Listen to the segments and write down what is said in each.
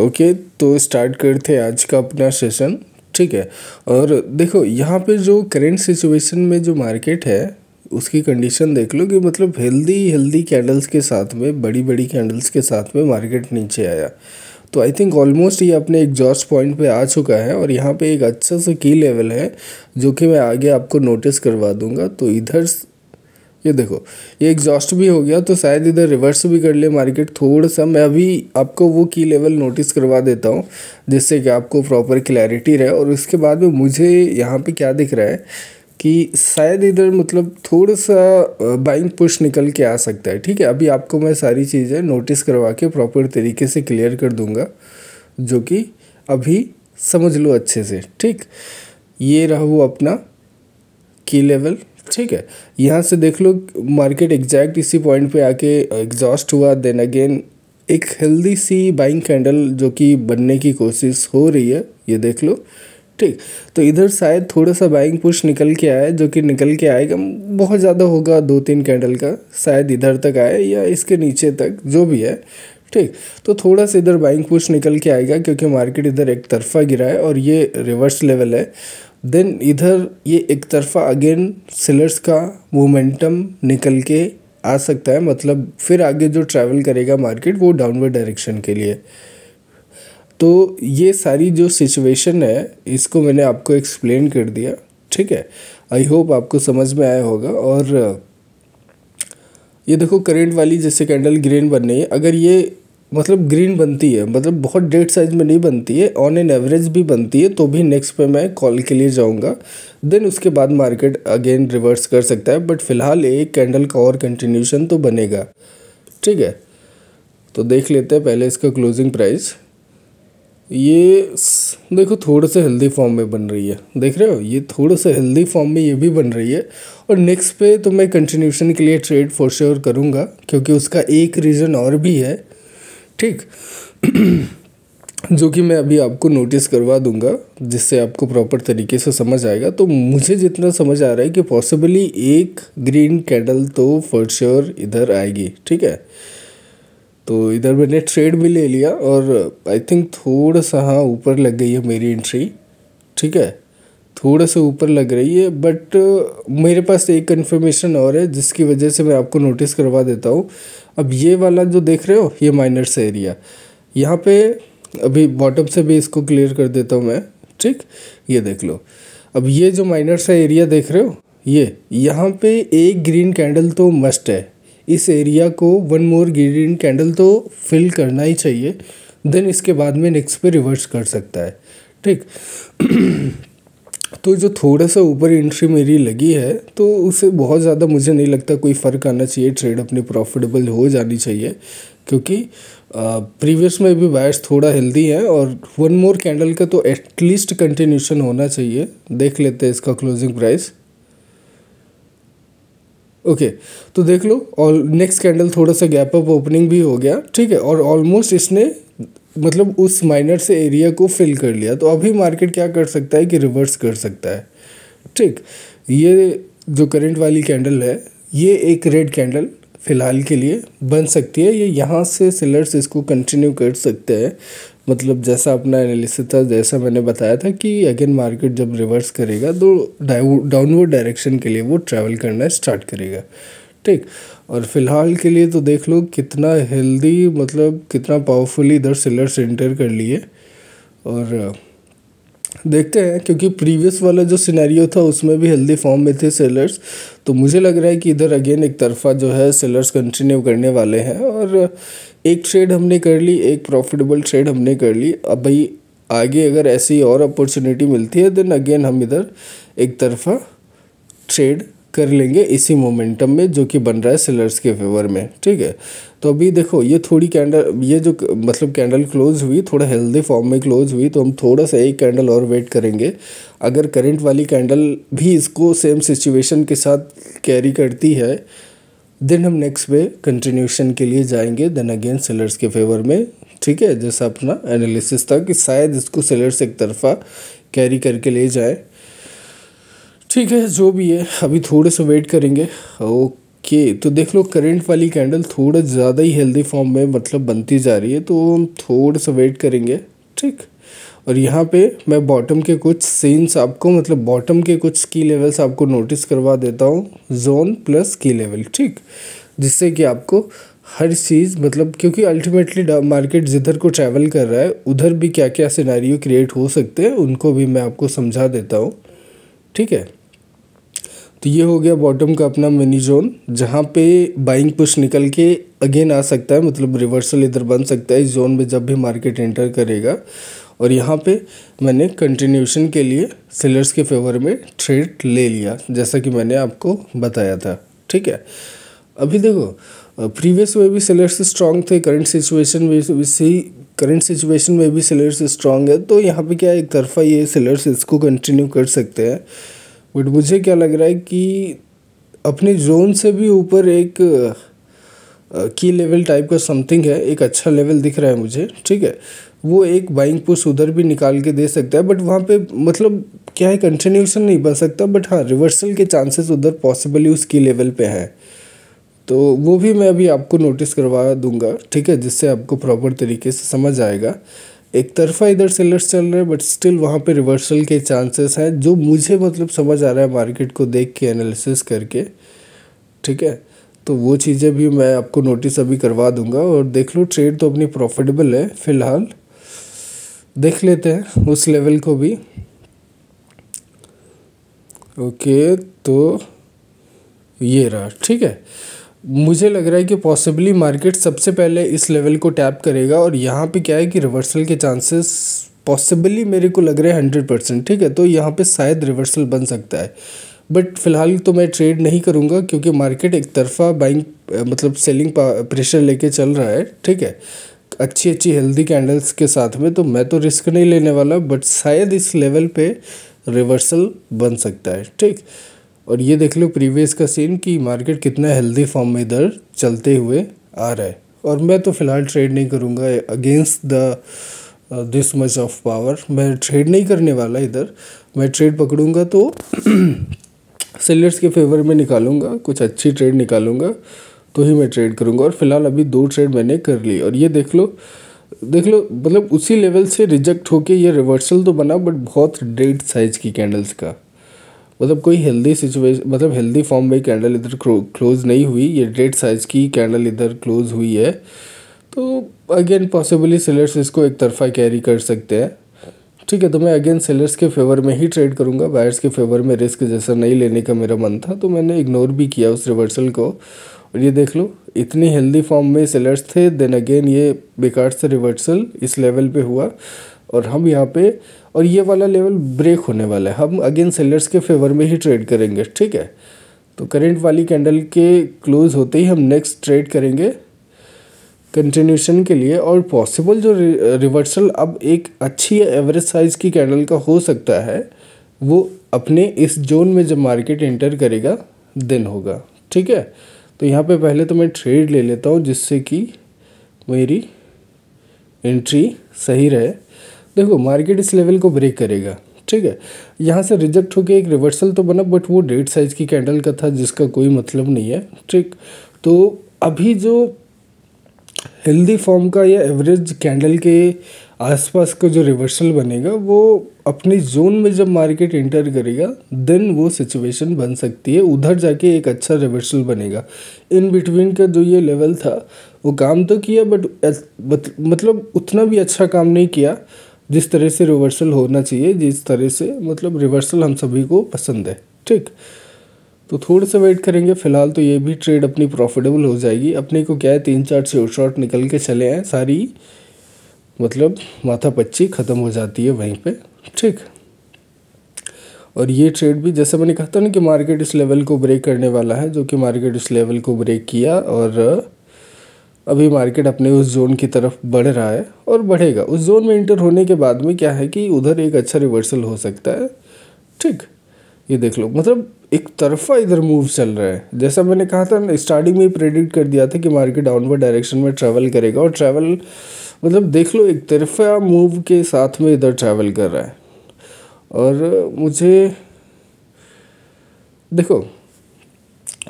okay तो start करते हैं आज का अपना सेशन ठीक है और देखो यहाँ पे जो करेंट सिचुएशन में जो मार्केट है उसकी कंडीशन देख लो कि मतलब हेल्दी हेल्दी कैंडल्स के साथ में बड़ी बड़ी कैंडल्स के साथ में मार्केट नीचे आया तो आई थिंक ऑलमोस्ट ये अपने एग्जॉस्ट पॉइंट पे आ चुका है और यहाँ पे एक अच्छा सा की लेवल है जो कि मैं आगे आपको नोटिस करवा दूंगा तो इधर ये देखो ये एग्जॉस्ट भी हो गया तो शायद इधर रिवर्स भी कर ले मार्केट थोड़ा सा मैं अभी आपको वो की लेवल नोटिस करवा देता हूँ जिससे कि आपको प्रॉपर क्लैरिटी रहे और उसके बाद में मुझे यहाँ पे क्या दिख रहा है कि शायद इधर मतलब थोड़ा सा बाइंग पुश निकल के आ सकता है ठीक है अभी आपको मैं सारी चीज़ें नोटिस करवा के प्रॉपर तरीके से क्लियर कर दूँगा जो कि अभी समझ लो अच्छे से ठीक ये रहा वो अपना की लेवल ठीक है यहाँ से देख लो मार्केट एग्जैक्ट इसी पॉइंट पे आके एग्जॉस्ट हुआ देन अगेन एक हेल्दी सी बाइंग कैंडल जो कि बनने की कोशिश हो रही है ये देख लो ठीक तो इधर शायद थोड़ा सा बाइंग पुश निकल के आए जो कि निकल के आएगा बहुत ज़्यादा होगा दो तीन कैंडल का शायद इधर तक आए या इसके नीचे तक जो भी है ठीक तो थोड़ा सा इधर बाइंग पुश निकल के आएगा क्योंकि मार्केट इधर एक तरफा गिरा है और ये रिवर्स लेवल है देन इधर ये एक तरफा अगेन सेलर्स का मोमेंटम निकल के आ सकता है मतलब फिर आगे जो ट्रैवल करेगा मार्केट वो डाउनवर्ड डायरेक्शन के लिए तो ये सारी जो सिचुएशन है इसको मैंने आपको एक्सप्लेन कर दिया ठीक है आई होप आपको समझ में आया होगा और ये देखो करेंट वाली जैसे कैंडल ग्रीन बन रही है अगर ये मतलब ग्रीन बनती है मतलब बहुत डेट साइज़ में नहीं बनती है ऑन एन एवरेज भी बनती है तो भी नेक्स्ट पे मैं कॉल के लिए जाऊंगा देन उसके बाद मार्केट अगेन रिवर्स कर सकता है बट फिलहाल एक कैंडल का और कंटिन्यूशन तो बनेगा ठीक है तो देख लेते हैं पहले इसका क्लोजिंग प्राइस ये देखो थोड़े से हेल्दी फॉर्म में बन रही है देख रहे हो ये थोड़े से हेल्दी फॉर्म में ये भी बन रही है और नेक्स्ट पे तो मैं कंटिन्यूशन के लिए ट्रेड फॉर श्योर करूँगा क्योंकि उसका एक रीज़न और भी है ठीक जो कि मैं अभी आपको नोटिस करवा दूंगा जिससे आपको प्रॉपर तरीके से समझ आएगा तो मुझे जितना समझ आ रहा है कि पॉसिबली एक ग्रीन कैंडल तो फॉर श्योर इधर आएगी ठीक है तो इधर मैंने ट्रेड भी ले लिया और आई थिंक थोड़ा सा हाँ ऊपर लग गई है मेरी एंट्री ठीक है थोड़ा सा ऊपर लग रही है बट uh, मेरे पास एक कन्फर्मेशन और है जिसकी वजह से मैं आपको नोटिस करवा देता हूँ अब ये वाला जो देख रहे हो ये माइनर्स एरिया यहाँ पे अभी बॉटम से भी इसको क्लियर कर देता हूँ मैं ठीक ये देख लो अब ये जो माइनर सा एरिया देख रहे हो ये यहाँ पे एक ग्रीन कैंडल तो मस्ट है इस एरिया को वन मोर ग्रीन कैंडल तो फिल करना ही चाहिए देन इसके बाद में नेक्स्ट पे रिवर्स कर सकता है ठीक तो जो थोड़ा सा ऊपर एंट्री मेरी लगी है तो उसे बहुत ज़्यादा मुझे नहीं लगता कोई फ़र्क आना चाहिए ट्रेड अपनी प्रॉफिटेबल हो जानी चाहिए क्योंकि प्रीवियस में भी बायर्स थोड़ा हेल्दी है और वन मोर कैंडल का तो एटलीस्ट कंटिन्यूशन होना चाहिए देख लेते हैं इसका क्लोजिंग प्राइस ओके okay, तो देख लो और नेक्स्ट कैंडल थोड़ा सा गैप अप ओपनिंग भी हो गया ठीक है और ऑलमोस्ट इसने मतलब उस माइनर से एरिया को फिल कर लिया तो अभी मार्केट क्या कर सकता है कि रिवर्स कर सकता है ठीक ये जो करंट वाली कैंडल है ये एक रेड कैंडल फ़िलहाल के लिए बन सकती है ये यहाँ से सेलर्स इसको कंटिन्यू कर सकते हैं मतलब जैसा अपना एनालिसिस था जैसा मैंने बताया था कि अगेन मार्केट जब रिवर्स करेगा तो डाउनवर्ड डायरेक्शन के लिए वो ट्रैवल करना स्टार्ट करेगा ठीक और फ़िलहाल के लिए तो देख लो कितना हेल्दी मतलब कितना पावरफुली इधर सेलर्स एंटर कर लिए और देखते हैं क्योंकि प्रीवियस वाला जो सिनेरियो था उसमें भी हेल्दी फॉर्म में थे सेलर्स तो मुझे लग रहा है कि इधर अगेन एक तरफा जो है सेलर्स कंटिन्यू करने वाले हैं और एक ट्रेड हमने कर ली एक प्रॉफिटेबल ट्रेड हमने कर ली अब भाई आगे अगर ऐसी और अपॉर्चुनिटी मिलती है देन अगेन हम इधर एक तरफा ट्रेड कर लेंगे इसी मोमेंटम में जो कि बन रहा है सेलर्स के फेवर में ठीक है तो अभी देखो ये थोड़ी कैंडल ये जो मतलब कैंडल क्लोज हुई थोड़ा हेल्दी फॉर्म में क्लोज हुई तो हम थोड़ा सा एक कैंडल और वेट करेंगे अगर करंट वाली कैंडल भी इसको सेम सिचुएशन के साथ कैरी करती है देन हम नेक्स्ट वे कंटिन्यूशन के लिए जाएंगे देन अगेन सेलर्स के फेवर में ठीक है जैसा अपना एनालिसिस था कि शायद इसको सेलर्स एक तरफा कैरी करके ले जाए ठीक है जो भी है अभी थोड़े से वेट करेंगे ओके तो देख लो करंट वाली कैंडल थोड़ा ज़्यादा ही हेल्दी फॉर्म में मतलब बनती जा रही है तो हम थोड़ा सा वेट करेंगे ठीक और यहाँ पे मैं बॉटम के कुछ सीन्स आपको मतलब बॉटम के कुछ की लेवल्स आपको नोटिस करवा देता हूँ जोन प्लस की लेवल ठीक जिससे कि आपको हर चीज़ मतलब क्योंकि अल्टीमेटली मार्केट जिधर को ट्रैवल कर रहा है उधर भी क्या क्या सिनारियो क्रिएट हो सकते हैं उनको भी मैं आपको समझा देता हूँ ठीक है तो ये हो गया बॉटम का अपना मिनी जोन जहाँ पे बाइंग पुश निकल के अगेन आ सकता है मतलब रिवर्सल इधर बन सकता है इस जोन में जब भी मार्केट एंटर करेगा और यहाँ पे मैंने कंटिन्यूशन के लिए सेलर्स के फेवर में ट्रेड ले लिया जैसा कि मैंने आपको बताया था ठीक है अभी देखो प्रीवियस में भी सेलर्स स्ट्रांग थे करंट सिचुएशन में इसी करंट सिचुएशन में भी सेलर्स स्ट्रांग है तो यहाँ पे क्या एक तरफा ये सेलर्स इसको कंटिन्यू कर सकते हैं बट मुझे क्या लग रहा है कि अपने जोन से भी ऊपर एक की लेवल टाइप का समथिंग है एक अच्छा लेवल दिख रहा है मुझे ठीक है वो एक बाइंग पुश उधर भी निकाल के दे सकता है बट वहाँ पे मतलब क्या है कंटिन्यूशन नहीं बन सकता बट हाँ रिवर्सल के चांसेस उधर पॉसिबली उस की लेवल पे हैं तो वो भी मैं अभी आपको नोटिस करवा दूंगा ठीक है जिससे आपको प्रॉपर तरीके से समझ आएगा एक तरफा इधर सेलर्स चल रहे हैं बट स्टिल वहाँ पे रिवर्सल के चांसेस हैं जो मुझे मतलब समझ आ रहा है मार्केट को देख के एनालिसिस करके ठीक है तो वो चीज़ें भी मैं आपको नोटिस अभी करवा दूंगा और देख लो ट्रेड तो अपनी प्रॉफिटेबल है फ़िलहाल देख लेते हैं उस लेवल को भी ओके तो ये रहा ठीक है मुझे लग रहा है कि पॉसिबली मार्केट सबसे पहले इस लेवल को टैप करेगा और यहाँ पे क्या है कि रिवर्सल के चांसेस पॉसिबली मेरे को लग रहे हैं हंड्रेड परसेंट ठीक है तो यहाँ पे शायद रिवर्सल बन सकता है बट फिलहाल तो मैं ट्रेड नहीं करूँगा क्योंकि मार्केट एक तरफा बाइंग मतलब सेलिंग प्रेशर लेके चल रहा है ठीक है अच्छी अच्छी हेल्दी कैंडल्स के साथ में तो मैं तो रिस्क नहीं लेने वाला बट शायद इस लेवल पे रिवर्सल बन सकता है ठीक और ये देख लो प्रीवियस का सीन कि मार्केट कितना हेल्दी फॉर्म में इधर चलते हुए आ रहा है और मैं तो फ़िलहाल ट्रेड नहीं करूँगा against the this much of power मैं ट्रेड नहीं करने वाला इधर मैं ट्रेड पकड़ूँगा तो सेलर्स के फेवर में निकालूंगा कुछ अच्छी ट्रेड निकालूंगा तो ही मैं ट्रेड करूंगा और फिलहाल अभी दो ट्रेड मैंने कर ली और ये देख लो देख लो मतलब उसी लेवल से रिजेक्ट होके ये रिवर्सल तो बना बट बहुत डेड साइज़ की कैंडल्स का मतलब कोई हेल्दी सिचुएशन मतलब हेल्दी फॉर्म में कैंडल इधर क्लोज़ नहीं हुई ये डेड साइज़ की कैंडल इधर क्लोज़ हुई है तो अगेन पॉसिबली सेलर्स इसको एक तरफा कैरी कर सकते हैं ठीक है तो मैं अगेन सेलर्स के फेवर में ही ट्रेड करूंगा बायर्स के फेवर में रिस्क जैसा नहीं लेने का मेरा मन था तो मैंने इग्नोर भी किया उस रिवर्सल को और ये देख लो इतनी हेल्दी फॉर्म में सेलर्स थे देन अगेन ये बेकार से रिवर्सल इस लेवल पे हुआ और हम यहाँ पे और ये वाला लेवल ब्रेक होने वाला है हम अगेन सेलर्स के फेवर में ही ट्रेड करेंगे ठीक है तो करेंट वाली कैंडल के क्लोज होते ही हम नेक्स्ट ट्रेड करेंगे कंटिन्यूशन के लिए और पॉसिबल जो रिवर्सल अब एक अच्छी एवरेज साइज़ की कैंडल का हो सकता है वो अपने इस जोन में जब मार्केट एंटर करेगा दिन होगा ठीक है तो यहाँ पे पहले तो मैं ट्रेड ले लेता हूँ जिससे कि मेरी एंट्री सही रहे देखो मार्केट इस लेवल को ब्रेक करेगा ठीक है यहाँ से रिजेक्ट होकर एक रिवर्सल तो बना बट वो डेढ़ साइज़ की कैंडल का था जिसका कोई मतलब नहीं है ठीक तो अभी जो हेल्दी फॉर्म का या एवरेज कैंडल के आसपास का जो रिवर्सल बनेगा वो अपने जोन में जब मार्केट इंटर करेगा देन वो सिचुएशन बन सकती है उधर जाके एक अच्छा रिवर्सल बनेगा इन बिटवीन का जो ये लेवल था वो काम तो किया बट मतलब उतना भी अच्छा काम नहीं किया जिस तरह से रिवर्सल होना चाहिए जिस तरह से मतलब रिवर्सल हम सभी को पसंद है ठीक तो थोड़ा सा वेट करेंगे फिलहाल तो ये भी ट्रेड अपनी प्रॉफिटेबल हो जाएगी अपने को क्या है तीन चार से शॉर्ट निकल के चले हैं सारी मतलब माथा पच्ची ख़त्म हो जाती है वहीं पे ठीक और ये ट्रेड भी जैसे मैंने कहा था ना कि मार्केट इस लेवल को ब्रेक करने वाला है जो कि मार्केट इस लेवल को ब्रेक किया और अभी मार्केट अपने उस जोन की तरफ बढ़ रहा है और बढ़ेगा उस जोन में इंटर होने के बाद में क्या है कि उधर एक अच्छा रिवर्सल हो सकता है ठीक ये देख लो मतलब एक तरफा इधर मूव चल रहा है जैसा मैंने कहा था ना स्टार्टिंग में ही प्रेडिक्ट कर दिया था कि मार्केट डाउनवर्ड डायरेक्शन में ट्रैवल करेगा और ट्रैवल मतलब देख लो एक तरफा मूव के साथ में इधर ट्रैवल कर रहा है और मुझे देखो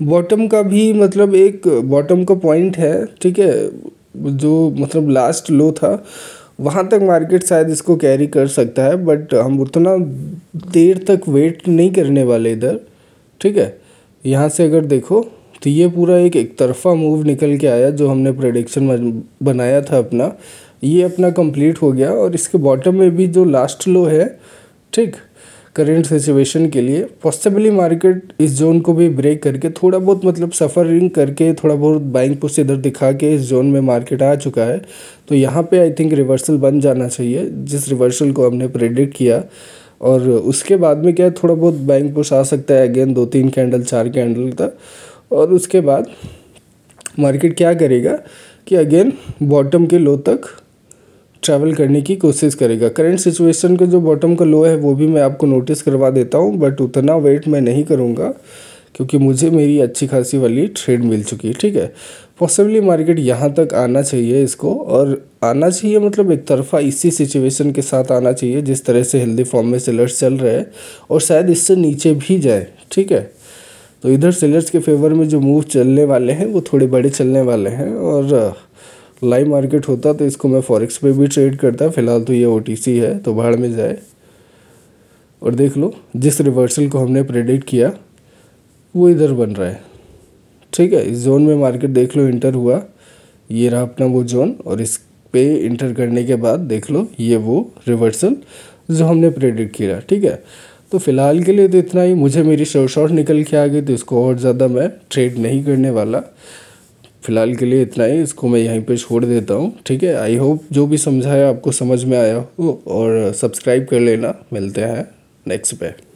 बॉटम का भी मतलब एक बॉटम का पॉइंट है ठीक है जो मतलब लास्ट लो था वहाँ तक मार्केट शायद इसको कैरी कर सकता है बट हम उतना देर तक वेट नहीं करने वाले इधर ठीक है यहाँ से अगर देखो तो ये पूरा एक एक तरफा मूव निकल के आया जो हमने प्रोडिक्शन बनाया था अपना ये अपना कंप्लीट हो गया और इसके बॉटम में भी जो लास्ट लो है ठीक करेंट सिचुएशन के लिए पॉसिबली मार्केट इस जोन को भी ब्रेक करके थोड़ा बहुत मतलब सफरिंग करके थोड़ा बहुत बाइंग पुश इधर दिखा के इस जोन में मार्केट आ चुका है तो यहाँ पे आई थिंक रिवर्सल बन जाना चाहिए जिस रिवर्सल को हमने प्रेडिक्ट किया और उसके बाद में क्या है थोड़ा बहुत बाइंग पुश आ सकता है अगेन दो तीन कैंडल चार कैंडल तक और उसके बाद मार्केट क्या करेगा कि अगेन बॉटम के लो तक ट्रैवल करने की कोशिश करेगा करंट सिचुएशन का जो बॉटम का लो है वो भी मैं आपको नोटिस करवा देता हूँ बट उतना वेट मैं नहीं करूँगा क्योंकि मुझे मेरी अच्छी खासी वाली ट्रेड मिल चुकी है ठीक है पॉसिबली मार्केट यहाँ तक आना चाहिए इसको और आना चाहिए मतलब एक तरफा इसी सिचुएशन के साथ आना चाहिए जिस तरह से हेल्दी फॉर्म में सेलर्स चल रहे हैं और शायद इससे नीचे भी जाए ठीक है तो इधर सेलर्स के फेवर में जो मूव चलने वाले हैं वो थोड़े बड़े चलने वाले हैं और लाइव मार्केट होता तो इसको मैं फॉरेक्स पे भी ट्रेड करता फ़िलहाल तो ये ओ है तो बाहर में जाए और देख लो जिस रिवर्सल को हमने प्रेडिक्ट किया वो इधर बन रहा है ठीक है इस जोन में मार्केट देख लो इंटर हुआ ये रहा अपना वो जोन और इस पे इंटर करने के बाद देख लो ये वो रिवर्सल जो हमने प्रेडिक्ट किया ठीक है तो फिलहाल के लिए तो इतना ही मुझे मेरी शॉर्ट शॉर्ट निकल के आ गई तो इसको और ज़्यादा मैं ट्रेड नहीं करने वाला फ़िलहाल के लिए इतना ही इसको मैं यहीं पे छोड़ देता हूँ ठीक है आई होप जो भी समझाया आपको समझ में आया हो और सब्सक्राइब कर लेना मिलते हैं नेक्स्ट पे